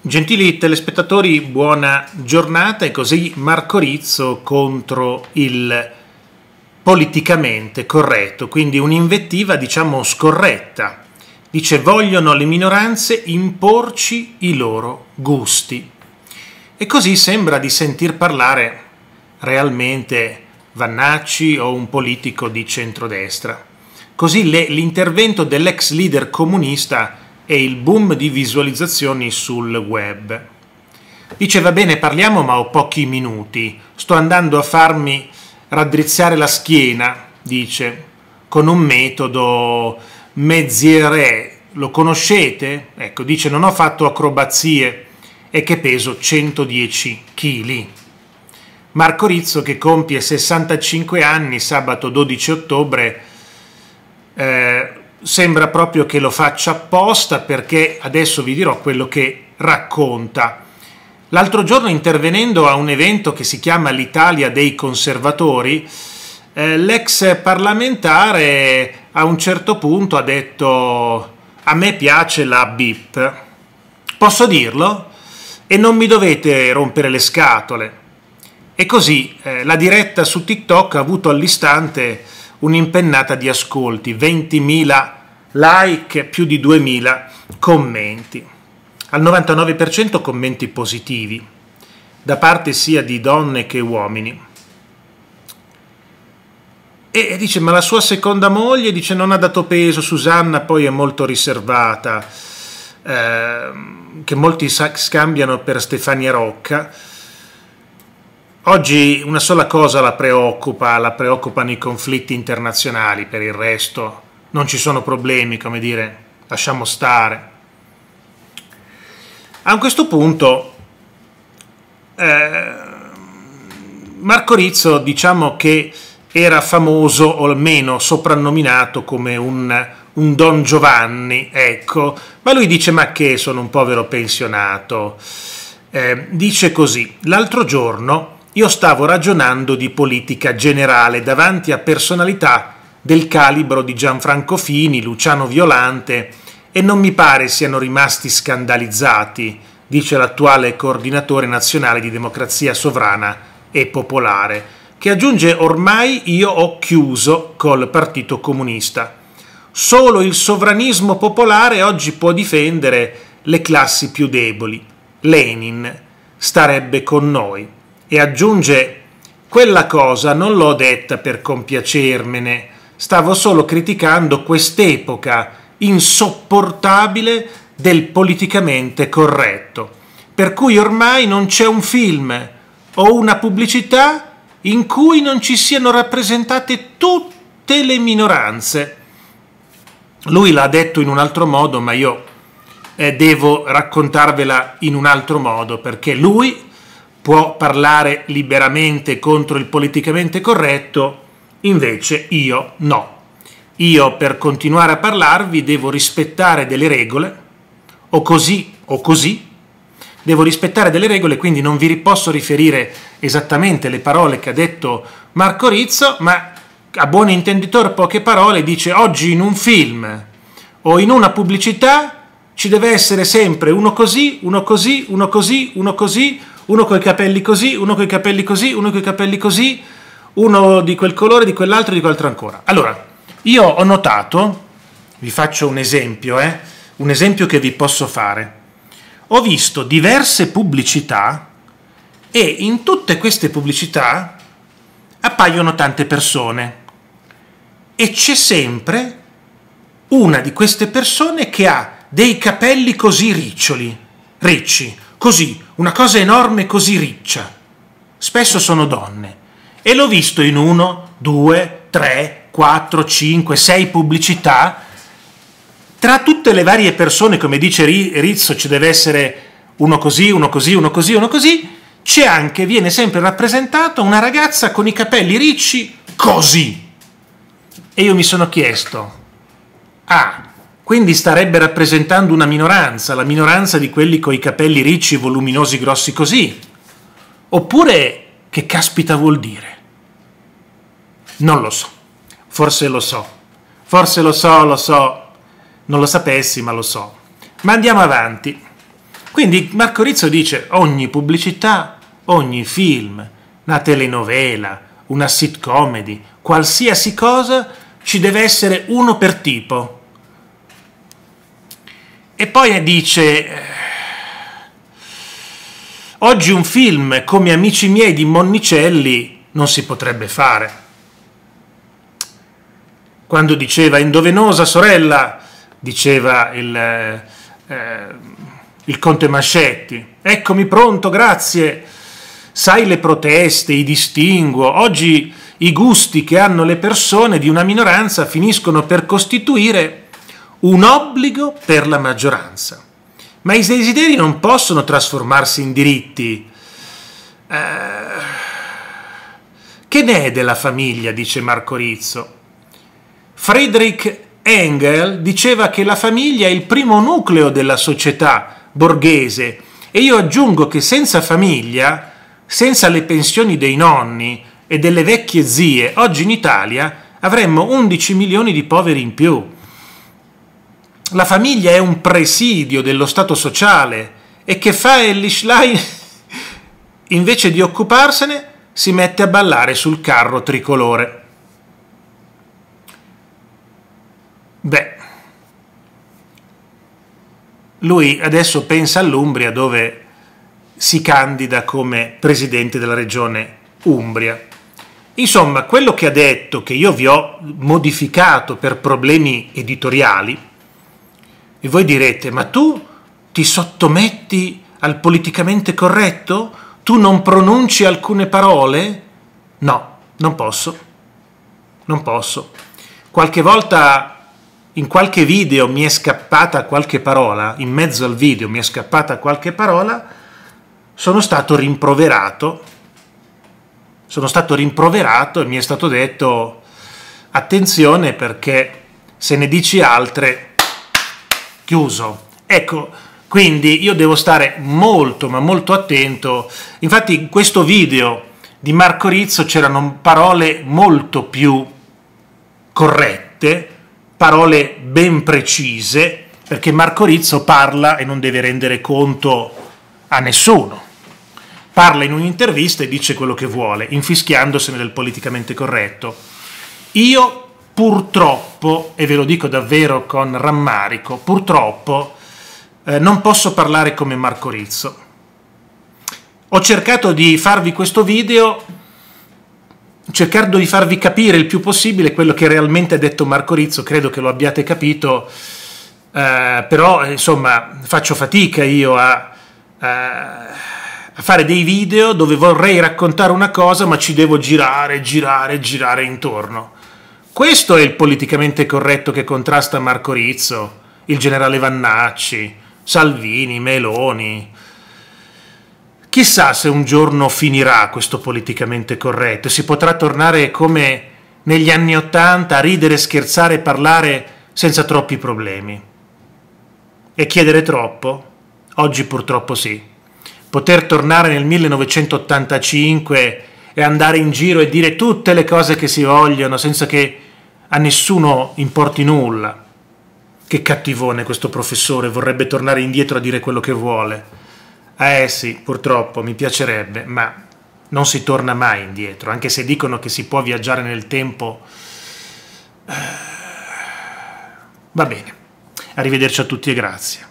Gentili telespettatori, buona giornata e così Marco Rizzo contro il politicamente corretto, quindi un'invettiva diciamo scorretta. Dice vogliono le minoranze imporci i loro gusti. E così sembra di sentir parlare realmente Vannacci o un politico di centrodestra. Così l'intervento dell'ex leader comunista e il boom di visualizzazioni sul web. Dice va bene parliamo ma ho pochi minuti, sto andando a farmi raddrizzare la schiena, dice, con un metodo mezziere. lo conoscete? Ecco, dice non ho fatto acrobazie e che peso 110 kg. Marco Rizzo che compie 65 anni sabato 12 ottobre eh, sembra proprio che lo faccia apposta perché adesso vi dirò quello che racconta. L'altro giorno intervenendo a un evento che si chiama l'Italia dei conservatori, eh, l'ex parlamentare a un certo punto ha detto a me piace la BIP, posso dirlo? E non mi dovete rompere le scatole. E così eh, la diretta su TikTok ha avuto all'istante un'impennata di ascolti, 20.000 like, più di 2.000 commenti. Al 99% commenti positivi, da parte sia di donne che uomini. E dice, ma la sua seconda moglie, dice, non ha dato peso, Susanna poi è molto riservata, eh, che molti scambiano per Stefania Rocca Oggi una sola cosa la preoccupa, la preoccupano i conflitti internazionali, per il resto non ci sono problemi, come dire, lasciamo stare. A questo punto eh, Marco Rizzo diciamo che era famoso o almeno soprannominato come un, un Don Giovanni, ecco, ma lui dice ma che sono un povero pensionato. Eh, dice così, l'altro giorno io stavo ragionando di politica generale davanti a personalità del calibro di Gianfranco Fini, Luciano Violante e non mi pare siano rimasti scandalizzati, dice l'attuale coordinatore nazionale di democrazia sovrana e popolare, che aggiunge ormai io ho chiuso col Partito Comunista. Solo il sovranismo popolare oggi può difendere le classi più deboli. Lenin starebbe con noi e aggiunge quella cosa non l'ho detta per compiacermene, stavo solo criticando quest'epoca insopportabile del politicamente corretto, per cui ormai non c'è un film o una pubblicità in cui non ci siano rappresentate tutte le minoranze. Lui l'ha detto in un altro modo, ma io eh, devo raccontarvela in un altro modo, perché lui può parlare liberamente contro il politicamente corretto, invece io no. Io per continuare a parlarvi devo rispettare delle regole, o così o così, devo rispettare delle regole, quindi non vi posso riferire esattamente le parole che ha detto Marco Rizzo, ma a buon intenditore poche parole dice oggi in un film o in una pubblicità ci deve essere sempre uno così, uno così, uno così, uno così, uno coi capelli così, uno coi capelli così, uno coi capelli così, uno di quel colore, di quell'altro, di quell'altro ancora. Allora, io ho notato, vi faccio un esempio, eh, un esempio che vi posso fare. Ho visto diverse pubblicità e in tutte queste pubblicità appaiono tante persone e c'è sempre una di queste persone che ha dei capelli così riccioli, ricci, così, una cosa enorme così riccia. Spesso sono donne e l'ho visto in uno, due, tre, quattro, cinque, sei pubblicità. Tra tutte le varie persone, come dice Rizzo, ci deve essere uno così, uno così, uno così, uno così, c'è anche, viene sempre rappresentata una ragazza con i capelli ricci così. E io mi sono chiesto, ah, quindi starebbe rappresentando una minoranza, la minoranza di quelli coi capelli ricci, voluminosi, grossi così. Oppure che caspita vuol dire? Non lo so. Forse lo so. Forse lo so, lo so. Non lo sapessi, ma lo so. Ma andiamo avanti. Quindi Marco Rizzo dice ogni pubblicità, ogni film, una telenovela, una sitcomedy, qualsiasi cosa, ci deve essere uno per tipo e poi dice, eh, oggi un film come Amici miei di Monnicelli non si potrebbe fare. Quando diceva indovenosa sorella, diceva il, eh, eh, il conte Mascetti, eccomi pronto, grazie, sai le proteste, i distinguo, oggi i gusti che hanno le persone di una minoranza finiscono per costituire un obbligo per la maggioranza. Ma i desideri non possono trasformarsi in diritti. Eh, che ne è della famiglia, dice Marco Rizzo. Friedrich Engel diceva che la famiglia è il primo nucleo della società borghese e io aggiungo che senza famiglia, senza le pensioni dei nonni e delle vecchie zie, oggi in Italia avremmo 11 milioni di poveri in più la famiglia è un presidio dello Stato sociale e che fa Ellishlai invece di occuparsene si mette a ballare sul carro tricolore. Beh, lui adesso pensa all'Umbria dove si candida come presidente della regione Umbria. Insomma, quello che ha detto, che io vi ho modificato per problemi editoriali, e voi direte, ma tu ti sottometti al politicamente corretto? Tu non pronunci alcune parole? No, non posso. Non posso. Qualche volta in qualche video mi è scappata qualche parola, in mezzo al video mi è scappata qualche parola, sono stato rimproverato, sono stato rimproverato e mi è stato detto attenzione perché se ne dici altre chiuso. Ecco, quindi io devo stare molto ma molto attento. Infatti in questo video di Marco Rizzo c'erano parole molto più corrette, parole ben precise, perché Marco Rizzo parla e non deve rendere conto a nessuno. Parla in un'intervista e dice quello che vuole, infischiandosene del politicamente corretto. Io purtroppo, e ve lo dico davvero con rammarico, purtroppo eh, non posso parlare come Marco Rizzo. Ho cercato di farvi questo video cercando di farvi capire il più possibile quello che realmente ha detto Marco Rizzo, credo che lo abbiate capito, eh, però insomma faccio fatica io a, a, eh, a fare dei video dove vorrei raccontare una cosa ma ci devo girare, girare, girare intorno. Questo è il politicamente corretto che contrasta Marco Rizzo, il generale Vannacci, Salvini, Meloni. Chissà se un giorno finirà questo politicamente corretto e si potrà tornare come negli anni Ottanta a ridere, scherzare e parlare senza troppi problemi. E chiedere troppo? Oggi purtroppo sì. Poter tornare nel 1985 e andare in giro e dire tutte le cose che si vogliono senza che a nessuno importi nulla. Che cattivone questo professore, vorrebbe tornare indietro a dire quello che vuole. Eh sì, purtroppo, mi piacerebbe, ma non si torna mai indietro, anche se dicono che si può viaggiare nel tempo. Eh, va bene, arrivederci a tutti e grazie.